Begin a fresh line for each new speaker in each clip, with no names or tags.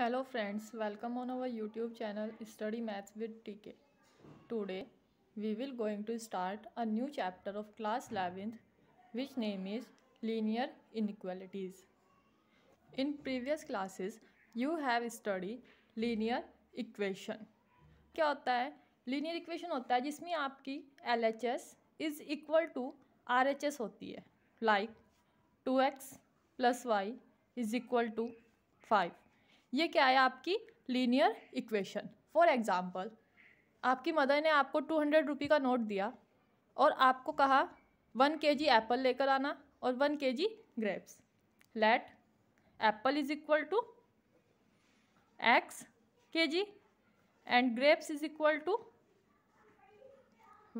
hello friends welcome on our YouTube channel study maths with TK today we will going to start a new chapter of class eleventh which name is linear inequalities in previous classes you have study linear equation क्या होता है linear equation होता है जिसमें आपकी L H S is equal to R H S होती है like two x plus y is equal to five ये क्या है आपकी लीनियर इक्वेशन फॉर एग्ज़ाम्पल आपकी मदर ने आपको टू हंड्रेड रुपी का नोट दिया और आपको कहा वन के जी एप्पल लेकर आना और one K G grapes let apple is equal to x K G and grapes is equal to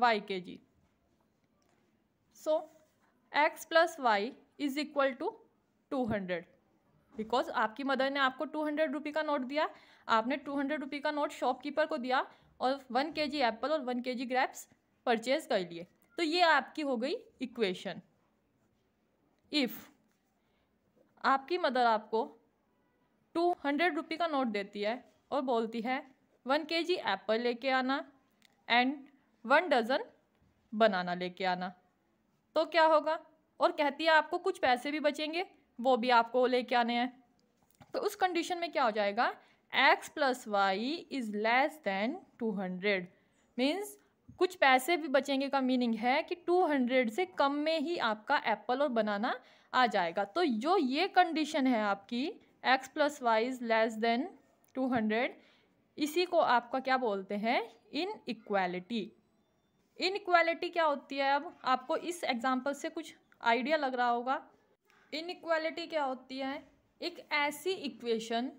y K G so x plus y is equal to two hundred because आपकी mother ने आपको two hundred rupee का note दिया आपने to hundred rupee का note shopkeeper को दिया और वन के जी एप्पल और वन के जी ग्रैप्स परचेज कर लिए तो ये आपकी हो गई इक्वेशन इफ़ आपकी मदर आपको टू हंड्रेड रुपी का नोट देती है और बोलती है वन के जी एप्पल लेके आना एंड वन डज़न बनाना लेके आना तो क्या होगा और कहती है आपको कुछ पैसे भी बचेंगे वो भी आपको लेके आने हैं तो उस कंडीशन में क्या हो जाएगा x plus y is less than two hundred means कुछ पैसे भी बचेंगे का मीनिंग है कि टू हंड्रेड से कम में ही आपका एप्पल और बनाना आ जाएगा तो जो ये कंडीशन है आपकी x plus y is less than two hundred इसी को आपका क्या बोलते हैं इन इक्वालिटी इन इक्वालिटी क्या होती है अब आपको इस एग्ज़ाम्पल से कुछ आइडिया लग रहा होगा इनक्वालिटी क्या होती है एक ऐसी इक्वेशन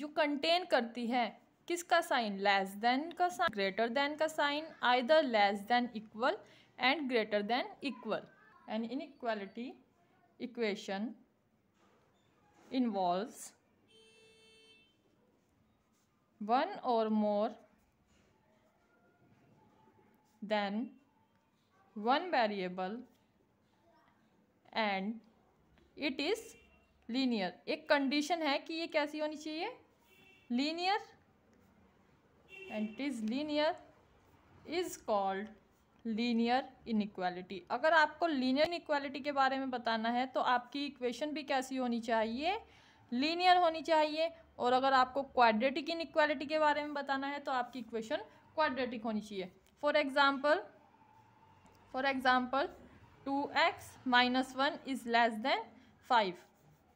जो कंटेन करती है किसका साइन लेस देन का साइन ग्रेटर देन का sign either less than equal and greater than equal in inequality equation involves one or more than one variable and it is linear एक कंडीशन है कि ये कैसी होनी चाहिए linear and it is linear is called linear inequality अगर आपको लीनियर इनक्वालिटी के बारे में बताना है तो आपकी इक्वेशन भी कैसी होनी चाहिए लीनियर होनी चाहिए और अगर आपको क्वाड्रेटिक इनक्वालिटी के बारे में बताना है तो आपकी इक्वेशन क्वाड्रेटिक होनी चाहिए for example for example two x minus one is less than five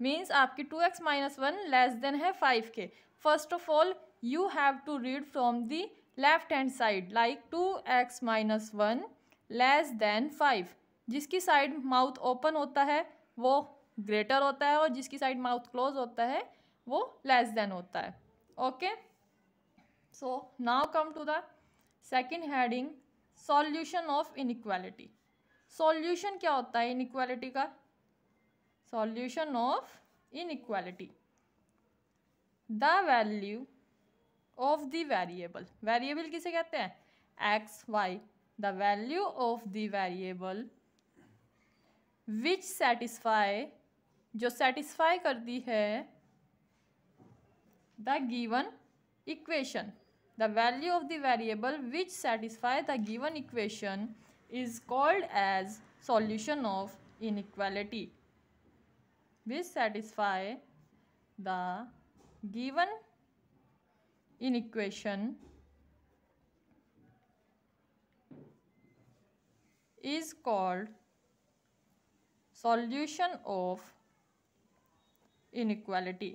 means आपकी two x minus one less than है फाइव के first of all you have to read from the left hand side like two x minus one less than five जिसकी side mouth open होता है वो greater होता है और जिसकी साइड माउथ क्लोज होता है वो लेस देन होता है okay so now come to the second heading solution of inequality solution क्या होता है इनक्वालिटी का solution of inequality the value of the variable variable किसे कहते हैं x y the value of the variable which satisfy जो satisfy करती है the given equation the value of the variable which satisfy the given equation is called as solution of inequality which satisfy the given in equation is called solution of inequality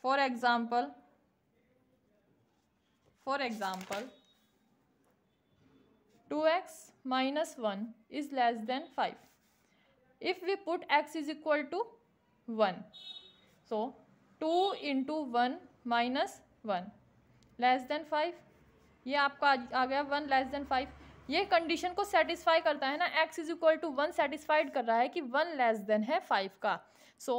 for example for example 2x minus 1 is less than 5 if we put x is equal to one so two into one minus one less than five ये आपका आ गया one less than five ये condition को satisfy करता है ना x is equal to one satisfied कर रहा है कि वन लेस देन है फाइव का so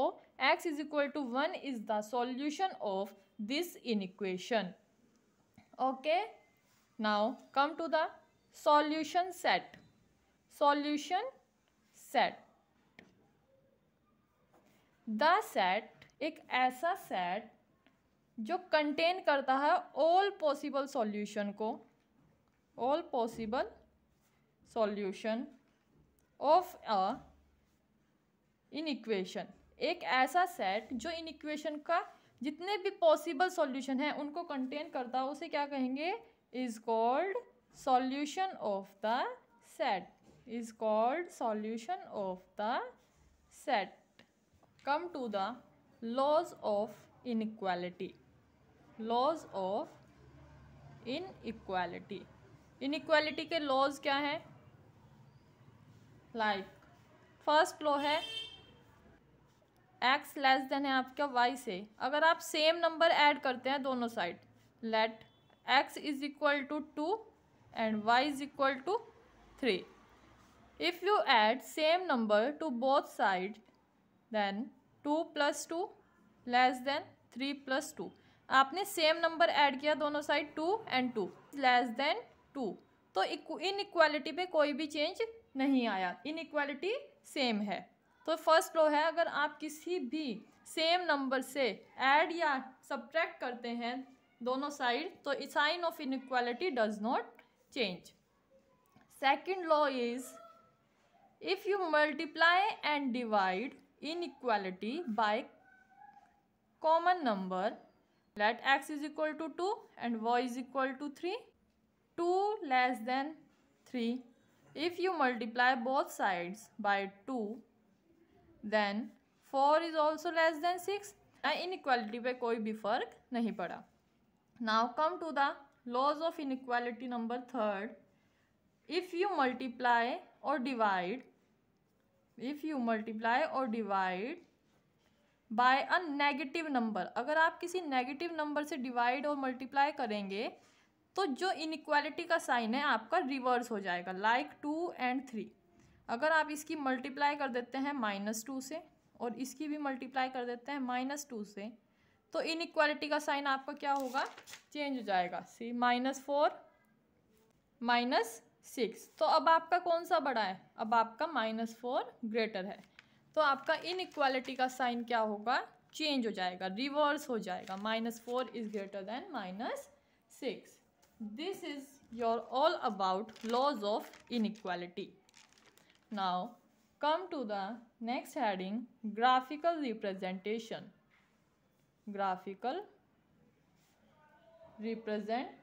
x is equal to one is the solution of this inequation okay now come to the solution set solution set the set एक ऐसा set जो contain करता है ऑल पॉसिबल सॉल्यूशन को all possible solution of a inequation एक ऐसा set जो in equation का जितने भी पॉसिबल सॉल्यूशन है उनको कंटेन करता है उसे क्या कहेंगे is called solution of the set is called solution of the set laws of inequality laws of inequality inequality के लॉज क्या हैं लाइक फर्स्ट लॉ है एक्स लेस देन है आपका वाई से अगर आप सेम नंबर ऐड करते हैं दोनों side let x is equal to two and y is equal to three if you add same number to both side then two plus two less than three plus two आपने same number add किया दोनों side two and two less than two तो इन equality पर कोई भी change नहीं आया इन equality same है तो फर्स्ट लो है अगर आप किसी भी सेम नंबर से ऐड या सब्ट्रैक्ट करते हैं दोनों साइड तो sign of inequality does not change second law is if you multiply and divide inequality by common number let x is equal to 2 and y is equal to 3 2 less than 3 if you multiply both sides by 2 then 4 is also less than 6 inequality पे कोई भी फर्क नहीं पड़ा now come to the laws of inequality number third if you multiply or divide if you multiply or divide by a negative number अगर आप किसी negative number से डिवाइड और मल्टीप्लाई करेंगे तो जो इनक्वालिटी का साइन है आपका रिवर्स हो जाएगा लाइक टू एंड थ्री अगर आप इसकी मल्टीप्लाई कर देते हैं माइनस टू से और इसकी भी मल्टीप्लाई कर देते हैं माइनस टू से तो इनक्वालिटी का साइन आपका क्या होगा चेंज हो जाएगा see minus four minus six तो अब आपका कौन सा बड़ा है अब आपका माइनस फोर ग्रेटर है तो आपका इनक्वालिटी का साइन क्या होगा चेंज हो जाएगा रिवर्स हो जाएगा minus four is greater than minus six this is your all about laws of inequality now come to the next heading graphical representation graphical representation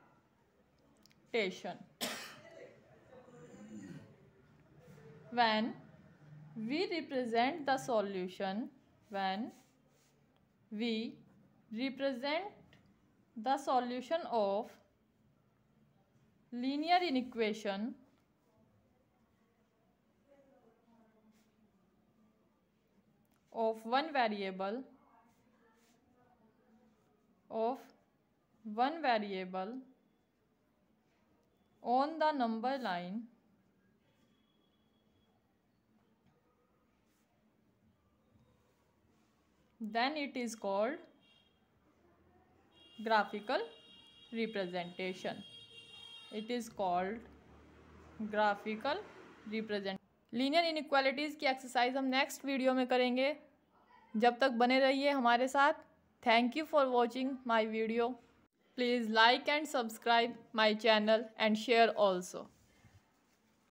when we represent the solution when we represent the solution of linear inequation of one variable of one variable on the number line then it is called graphical representation it is called graphical representation linear inequalities की exercise हम next video में करेंगे जब तक बने रहिए हमारे साथ thank you for watching my video please like and subscribe my channel and share also